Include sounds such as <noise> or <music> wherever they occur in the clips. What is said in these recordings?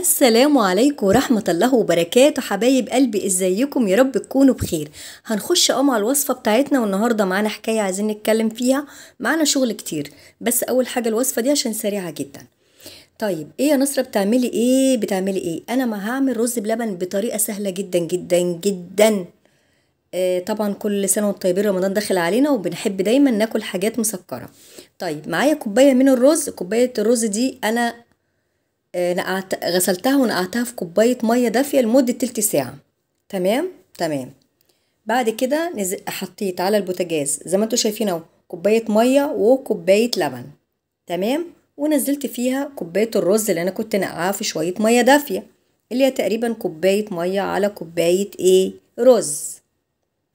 السلام عليكم ورحمة الله وبركاته حبايب قلبي ازيكم يا رب تكونوا بخير هنخش اه مع الوصفة بتاعتنا والنهاردة معانا حكاية عايزين نتكلم فيها معانا شغل كتير بس اول حاجة الوصفة دي عشان سريعة جدا طيب ايه يا نصرة بتعملي ايه بتعملي ايه انا ما هعمل رز بلبن بطريقة سهلة جدا جدا جدا آه طبعا كل سنة وانتم طيبين رمضان داخل علينا وبنحب دايما ناكل حاجات مسكرة طيب معايا كوباية من الرز كوباية الرز دي انا آه، نقعت غسلتها ونقعتها في كوباية مية دافية لمدة تلت ساعة تمام تمام بعد كده نز... حطيت على البوتاجاز زي ما انتوا شايفين اهو كوباية مية وكوباية لبن تمام ونزلت فيها كوباية الرز اللي انا كنت نقعها في شوية مية دافية اللي هي تقريبا كوباية مية على كوباية ايه رز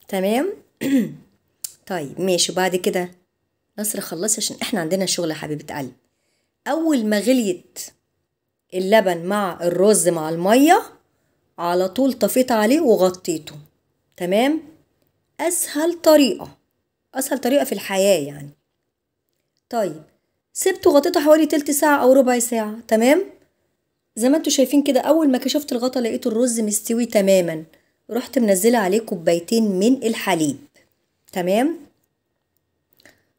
تمام <clears throat> طيب ماشي وبعد كده نصر خلص عشان احنا عندنا شغل يا حبيبة قلب اول ما غليت اللبن مع الرز مع المية على طول طفيت عليه وغطيته تمام أسهل طريقة أسهل طريقة في الحياة يعني طيب سبته غطيته حوالي تلت ساعة أو ربع ساعة تمام زي ما انتوا شايفين كده أول ما كشفت الغطا لقيت الرز مستوي تماما رحت منزلة عليه كوبايتين من الحليب تمام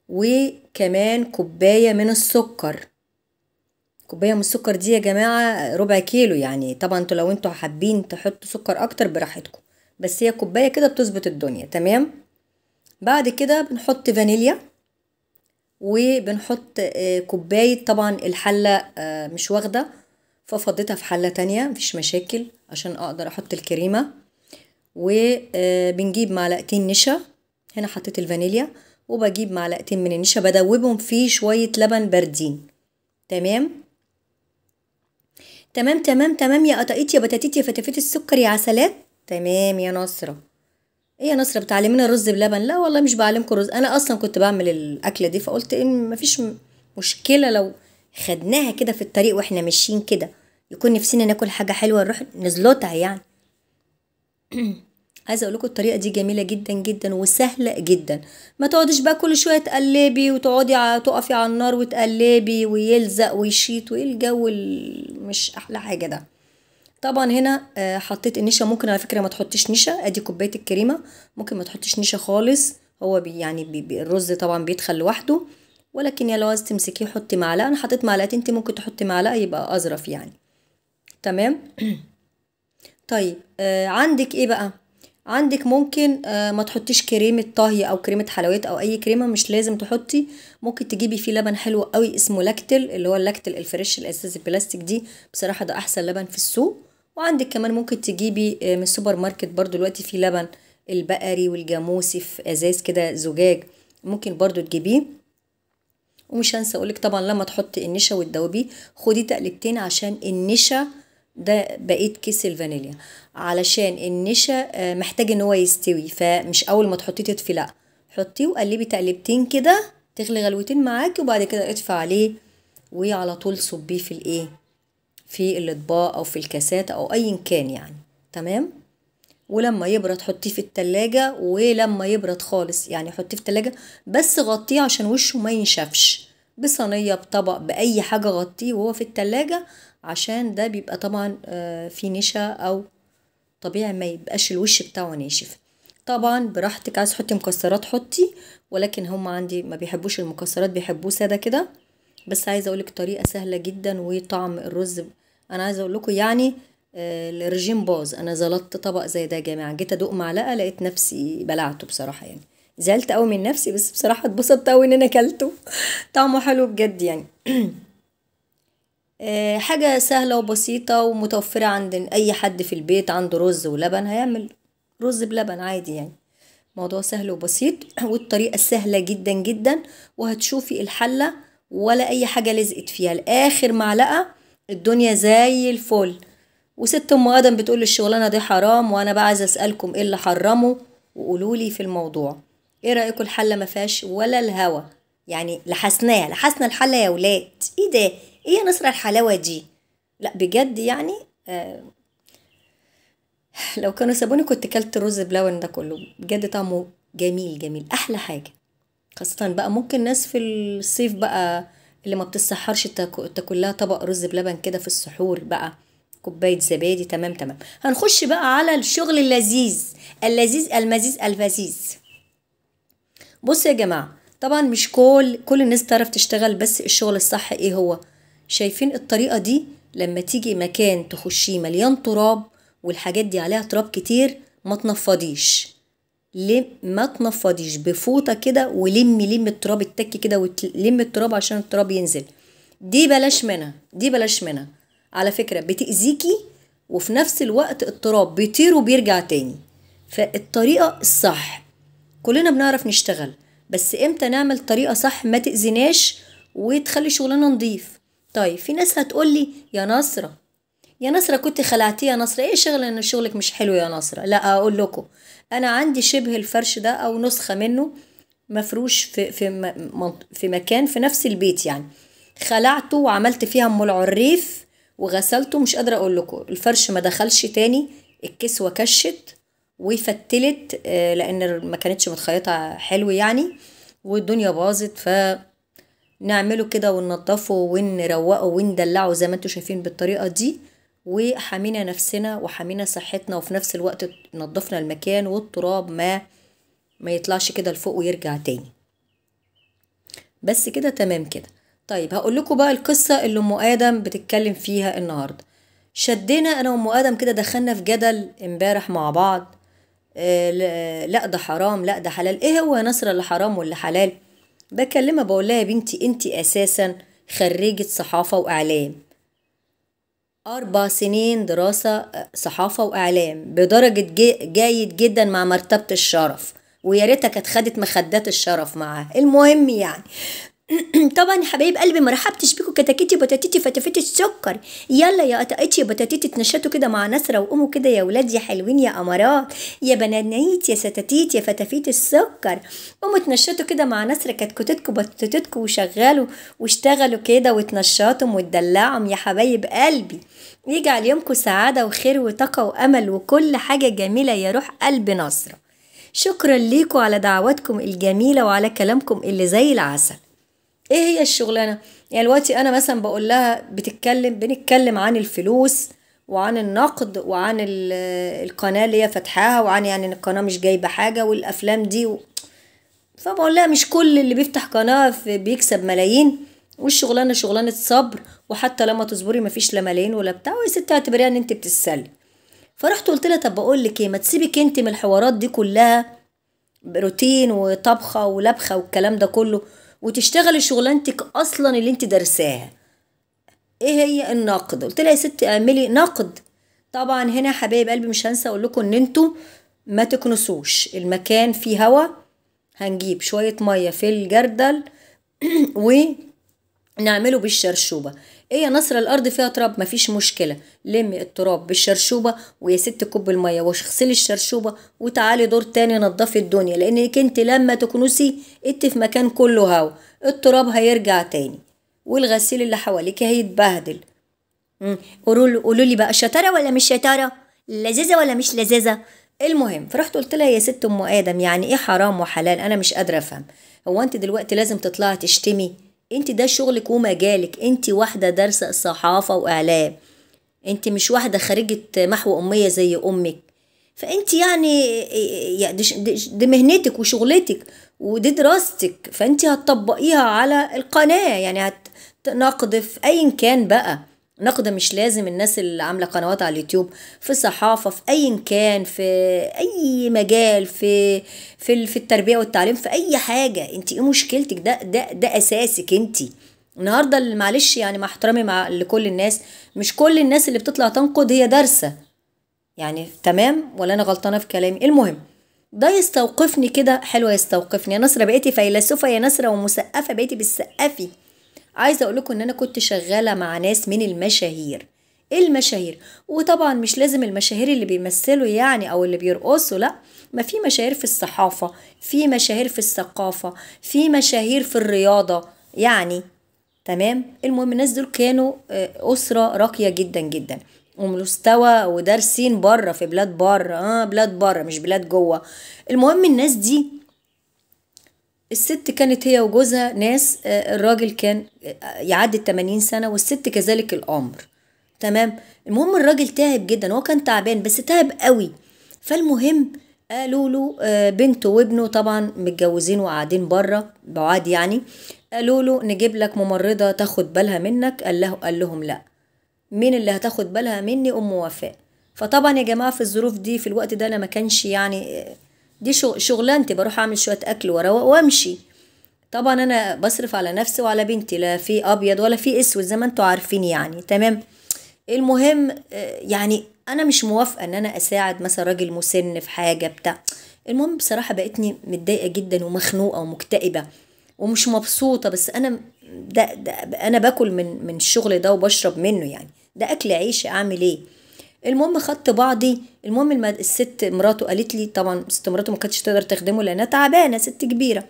وكمان كوباية من السكر كوبايه من السكر دي يا جماعه ربع كيلو يعني طبعا انتوا لو انتوا حابين تحطوا سكر اكتر براحتكم بس هي كوبايه كده بتظبط الدنيا تمام بعد كده بنحط فانيليا وبنحط آه، كوبايه طبعا الحله آه، مش واخده ففضيتها في حله تانية مفيش مشاكل عشان اقدر احط الكريمه وبنجيب آه، معلقتين نشا هنا حطيت الفانيليا وبجيب معلقتين من النشا بدوبهم في شويه لبن باردين تمام تمام تمام تمام يا قطقيط يا بتاتيت يا فتافيت السكر يا عسلات تمام يا نصرة ايه يا نصرة بتعلمينا الرز بلبن لا والله مش بعلمكم رز انا اصلا كنت بعمل الاكلة دي فقلت ان مفيش مشكلة لو خدناها كده في الطريق واحنا ماشيين كده يكون نفسنا ناكل حاجة حلوة نروح نزلطها يعني <clears throat> عايزه اقول لكم الطريقه دي جميله جدا جدا وسهله جدا ما تقعديش بقى كل شويه تقلبي وتقعدي تقفي على النار وتقلبي ويلزق ويشيط وايه الجو مش احلى حاجه ده طبعا هنا آه، حطيت النشا ممكن على فكره ما تحطيش نشا ادي كوبايه الكريمه ممكن ما تحطيش نشا خالص هو بي يعني بي بي الرز طبعا بيدخل لوحده ولكن يا لو عايز تمسكيه حطي معلقه انا حطيت معلقتين انت ممكن تحطي معلقه يبقى اظرف يعني تمام <clears throat> طيب آه عندك ايه بقى عندك ممكن آه، ما تحطيش كريمة طهي أو كريمة حلويات أو أي كريمة مش لازم تحطي ممكن تجيبي فيه لبن حلو قوي اسمه لاكتل اللي هو اللاكتل الفريش الأساس البلاستيك دي بصراحة ده أحسن لبن في السوق وعندك كمان ممكن تجيبي آه، من السوبر ماركت برضو دلوقتي فيه لبن البقري والجاموسي في ازاز كده زجاج ممكن برضو تجيبيه ومش هنسى اقولك طبعا لما تحطي النشا والدوبي خدي تقلبتين عشان النشا ده بقيت كيس الفانيليا علشان النشا آه، محتاج ان هو يستوي فمش اول ما تحطيه تطفي لا حطيه وقلبي تقلبتين كده تغلي غلوتين معاكي وبعد كده اطفي عليه وعلى طول صبيه في الايه في الاطباق او في الكاسات او ايا كان يعني تمام ولما يبرد حطيه في التلاجة ولما يبرد خالص يعني حطيه في التلاجة بس غطيه عشان وشه ما ينشفش بصينية بطبق بأي حاجة غطيه وهو في التلاجة عشان ده بيبقى طبعا آه، في نشا أو طبيعي ما يبقاش الوش بتاعه ناشف طبعا براحتك عايز تحطي مكسرات حطي ولكن هم عندي ما بيحبوش المكسرات بيحبوه ساده كده بس عايزه اقولك طريقه سهله جدا وطعم الرز انا عايزه اقول لكم يعني آه، الرجيم باظ انا زلطت طبق زي ده يا جماعه جيت ادوق معلقه لقيت نفسي بلعته بصراحه يعني زعلت قوي من نفسي بس بصراحه اتبسطت قوي ان انا اكلته طعمه حلو بجد يعني <clears throat> آه، حاجة سهلة وبسيطة ومتوفرة عند أي حد في البيت عنده رز ولبن هيعمل رز بلبن عادي يعني موضوع سهل وبسيط <clears throat> والطريقة سهلة جدا جدا وهتشوفي الحلة ولا أي حاجة لزقت فيها لآخر معلقة الدنيا زي الفل وست أم آدم بتقول الشغلانة دي حرام وأنا بقى عايزة أسألكم إيه اللي حرمه وقولولي في الموضوع ايه رايكم الحله ما فيهاش ولا الهوا يعني لحسناها لحسنا الحله يا ولاد ايه ده ايه يا نصر الحلاوه دي لا بجد يعني آه لو كانوا سابوني كنت كلت رز بلبن ده كله بجد طعمه جميل جميل احلى حاجه خاصه بقى ممكن ناس في الصيف بقى اللي ما بتسحرش تاكلها طبق رز بلبن كده في السحور بقى كوبايه زبادي تمام تمام هنخش بقى على الشغل اللذيذ اللذيذ المزيز الفزيز بص يا جماعه طبعا مش كل كل الناس تعرف تشتغل بس الشغل الصح ايه هو شايفين الطريقه دي لما تيجي مكان تخشيه مليان تراب والحاجات دي عليها تراب كتير ما تنفضيش لم ما تنفضيش بفوطه كده ولمي لم التراب التك كده ولم التراب عشان التراب ينزل دي بلاش منها دي بلاش منها على فكره بتاذيكي وفي نفس الوقت التراب بيطير وبيرجع تاني فالطريقه الصح كلنا بنعرف نشتغل بس امتى نعمل طريقه صح ما تاذيناش وتخلي شغلنا نضيف طيب في ناس هتقولي يا نصره يا نصره كنت خلعتي يا نصره ايه شغل ان شغلك مش حلو يا نصره لا اقول لكم انا عندي شبه الفرش ده او نسخه منه مفروش في في في مكان في نفس البيت يعني خلعته وعملت فيها ام العريف وغسلته مش قادره اقول لكم الفرش ما دخلش تاني الكسوه كشت وفتلت آه، لان ما كانتش متخيطه حلو يعني والدنيا باظت ف نعمله كده وننضفه ونروقه وندلعه زي ما انتم شايفين بالطريقه دي وحمينا نفسنا وحمينا صحتنا وفي نفس الوقت نضفنا المكان والتراب ما ما يطلعش كده لفوق ويرجع تاني بس كده تمام كده طيب هقول لكم بقى القصه اللي ام ادم بتتكلم فيها النهارده شدينا انا وام ادم كده دخلنا في جدل امبارح مع بعض آه، لا ده حرام لا ده حلال ايه هو يا نصر اللي حرام واللي حلال بكلمها بقول لها يا بنتي انت اساسا خريجة صحافة واعلام أربع سنين دراسة آه، صحافة وإعلام بدرجة جيد جدا مع مرتبة الشرف ويا ريتك كانت خدت مخدات الشرف معاها المهم يعني <clears throat> طبعا يا حبايب قلبي مرحبتش بيكم كتاكيتي بطاطيتي فتفتي السكر يلا يا قطقتي بطاطيتي اتنشطوا كده مع نسرة وقوموا كده يا ولاد يا حلوين يا أمارات يا بنانيت يا ستاتيت يا فتافيت السكر قوموا اتنشطوا كده مع نسرة كتكوتتكم بطاطيتكم وشغلوا واشتغلوا كده واتنشطوا وتدلعهم يا حبايب قلبي يجعل يومكم سعادة وخير وطاقة وأمل وكل حاجة جميلة يا روح قلب نصرة شكرا ليكم على دعواتكم الجميلة وعلى كلامكم اللي زي العسل ايه هي الشغلانه يعني دلوقتي انا مثلا بقول لها بتتكلم بنتكلم عن الفلوس وعن النقد وعن القناه اللي هي فاتحاها وعن يعني ان القناه مش جايبه حاجه والافلام دي و... فبقول لها مش كل اللي بيفتح قناه بيكسب ملايين والشغلانه شغلانه صبر وحتى لما تصبري مفيش لا ملايين ولا بتاع ويا ستي اعتبريها ان انت بتتسلي فرحت قلت لها طب بقول لك ايه ما تسيبك انت من الحوارات دي كلها روتين وطبخه ولبخه والكلام ده كله وتشتغلي شغلانتك اصلا اللي انت درساها ايه هي النقد قلت لها يا ست اعملي نقد طبعا هنا حبايب قلبي مش هنسى اقول لكم ان انتوا ما تكنسوش المكان فيه هوا هنجيب شويه ميه في الجردل <clears throat> ونعمله بالشرشوبه ايه يا نصر الارض فيها تراب مفيش مشكله لمي التراب بالشرشوبه ويا ست كوب الميه واغسلي الشرشوبه وتعالي دور تاني نضفي الدنيا لانك انت لما تكنسي انت في مكان كله هوا التراب هيرجع تاني والغسيل اللي حواليك هيتبهدل قولوا قولوا لي بقى شطاره ولا مش شطاره لذيذه ولا مش لذيذه المهم فرحت قلت لها يا ست ام ادم يعني ايه حرام وحلال انا مش قادره افهم هو انت دلوقتي لازم تطلعي تشتمي انت ده شغلك ومجالك انت واحدة دارسة صحافة واعلام انت مش واحدة خارجة محو امية زي امك فانت يعني دي مهنتك وشغلتك ودي دراستك فانت هتطبقيها على القناة يعني هتناقض في ايا كان بقى نقد مش لازم الناس اللي عامله قنوات على اليوتيوب في الصحافه في اي كان في اي مجال في في في التربيه والتعليم في اي حاجه انت ايه مشكلتك ده ده ده اساسك انت النهارده معلش يعني مع احترامي مع لكل الناس مش كل الناس اللي بتطلع تنقد هي دارسه يعني تمام ولا انا غلطانه في كلامي المهم ده يستوقفني كده حلوه يستوقفني يا نصره بقيتي فيلسوفه يا نصره ومسقفه بقيتي بالسقفي عايزه اقول لكم ان انا كنت شغاله مع ناس من المشاهير إيه المشاهير وطبعا مش لازم المشاهير اللي بيمثلوا يعني او اللي بيرقصوا لا ما في مشاهير في الصحافه في مشاهير في الثقافه في مشاهير في الرياضه يعني تمام المهم الناس دول كانوا آه، اسره راقيه جدا جدا ومستوى ودارسين بره في بلاد بره اه بلاد بره مش بلاد جوه المهم الناس دي الست كانت هي وجوزها ناس آه، الراجل كان آه، يعدي ال 80 سنه والست كذلك الامر تمام المهم الراجل تعب جدا هو كان تعبان بس تعب قوي فالمهم قالوا له آه، بنته وابنه طبعا متجوزين وقاعدين بره بعاد يعني قالوا له نجيب لك ممرضه تاخد بالها منك قال له قال لهم لا مين اللي هتاخد بالها مني ام وفاء فطبعا يا جماعه في الظروف دي في الوقت ده انا ما كانش يعني دي شغلانتي بروح اعمل شويه اكل ورا وامشي طبعا انا بصرف على نفسي وعلى بنتي لا في ابيض ولا في اسود زي ما انتوا عارفين يعني تمام المهم آه، يعني انا مش موافقه ان انا اساعد مثلا راجل مسن في حاجه بتاع المهم بصراحه بقتني متضايقه جدا ومخنوقه ومكتئبه ومش مبسوطه بس انا ده, ده انا باكل من من الشغل ده وبشرب منه يعني ده اكل عيش اعمل ايه المهم خدت بعضي المهم المد... الست مراته قالت لي طبعا ست مراته ما كانتش تقدر تخدمه لانها تعبانه ست كبيره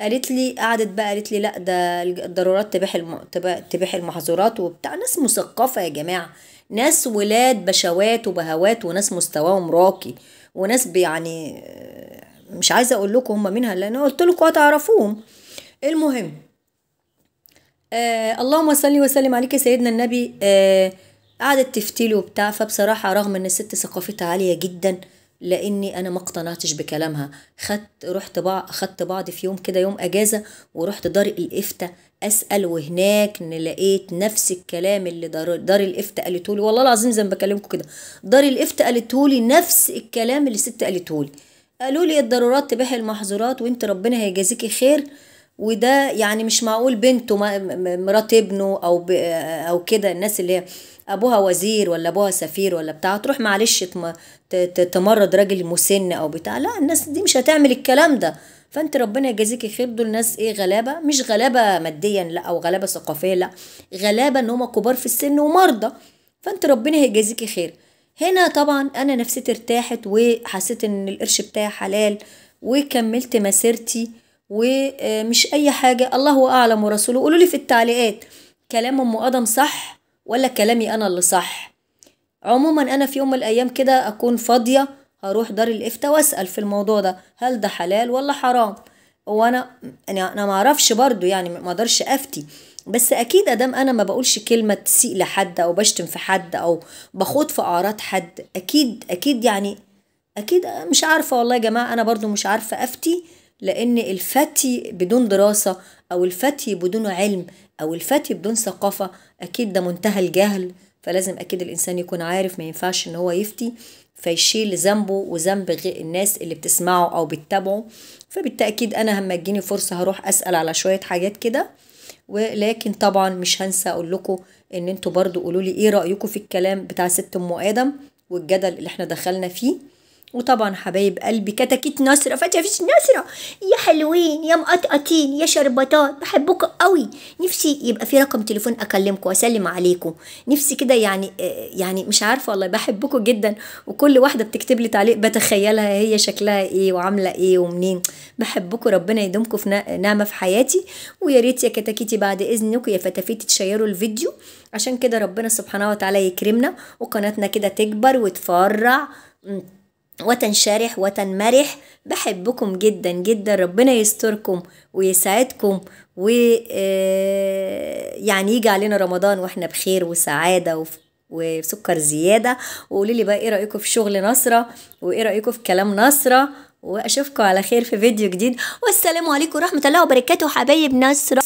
قالت لي قعدت بقى قالت لي لا ده الضرورات تباح الم... تباح المحظورات وبتاع ناس مثقفه يا جماعه ناس ولاد بشوات وبهوات وناس مستواهم راقي وناس يعني مش عايزه اقول لكم هم منها لان قلت لكم هتعرفوهم المهم آه اللهم صل وسلم عليك سيدنا النبي آه قعدت له وبتاع فبصراحة رغم ان الست ثقافتها عالية جدا لاني انا ما اقتنعتش بكلامها خدت رحت بعض خدت بعض في يوم كده يوم اجازة ورحت دار الافتاء اسال وهناك لقيت نفس الكلام اللي دار, دار الافتاء قالته لي والله العظيم زي ما بكلمكم كده دار الافتاء قالته لي نفس الكلام اللي الست قالته لي قالوا لي الضرورات تباح المحظورات وانت ربنا هيجازيكي خير وده يعني مش معقول بنته مرات ابنه او او كده الناس اللي هي ابوها وزير ولا ابوها سفير ولا بتاع تروح معلش تمرض راجل مسن او بتاع لا الناس دي مش هتعمل الكلام ده فانت ربنا يجازيكي خير دول ناس ايه غلابه مش غلابه ماديا لا او غلابه ثقافيه لا غلابه ان هم كبار في السن ومرضى فانت ربنا هيجازيك خير هنا طبعا انا نفسيتي ارتاحت وحسيت ان القرش بتاعي حلال وكملت مسيرتي ومش أي حاجة الله أعلم ورسوله قولوا لي في التعليقات كلام أم آدم صح ولا كلامي أنا اللي صح عموما أنا في يوم من الأيام كده أكون فاضية هروح دار الافتة وأسأل في الموضوع ده هل ده حلال ولا حرام وأنا يعني أنا أنا معرفش برضو يعني ما أقدرش أفتي بس أكيد أدام أنا ما بقولش كلمة تسيء لحد أو بشتم في حد أو بخوض في أعراض حد أكيد أكيد يعني أكيد مش عارفة والله يا جماعة أنا برضو مش عارفة أفتي لأن الفتي بدون دراسة أو الفتي بدون علم أو الفتي بدون ثقافة أكيد ده منتهى الجهل فلازم أكيد الإنسان يكون عارف ما ينفعش إن هو يفتي فيشيل ذنبه وذنب الناس اللي بتسمعه أو بتتابعه فبالتأكيد أنا لما تجيني فرصة هروح أسأل على شوية حاجات كده ولكن طبعا مش هنسى أقول لكم إن أنتوا برضو قولوا لي إيه رأيكم في الكلام بتاع ست أم آدم والجدل اللي إحنا دخلنا فيه وطبعا حبايب قلبي كتاكيت نصرة فاتية فيش يا حلوين يا مقطقطين يا شربطات بحبكم قوي نفسي يبقى في رقم تليفون اكلمكم واسلم عليكم نفسي كده يعني آه، يعني مش عارفه والله بحبكم جدا وكل واحده بتكتب لي تعليق بتخيلها هي شكلها ايه وعامله ايه ومنين بحبكم ربنا يدومكم في نعمه في حياتي ويا ريت يا كتاكيتي بعد اذنكم يا فتافيتي تشيروا الفيديو عشان كده ربنا سبحانه وتعالى يكرمنا وقناتنا كده تكبر وتفرع وتنشرح وتنمرح بحبكم جدا جدا ربنا يستركم ويسعدكم ويعني آه، يجي علينا رمضان واحنا بخير وسعاده وسكر زياده وقولي لي بقى ايه رايكم في شغل نصره وايه رايكم في كلام نصره واشوفكم على خير في فيديو جديد والسلام عليكم ورحمه الله وبركاته حبايب نصره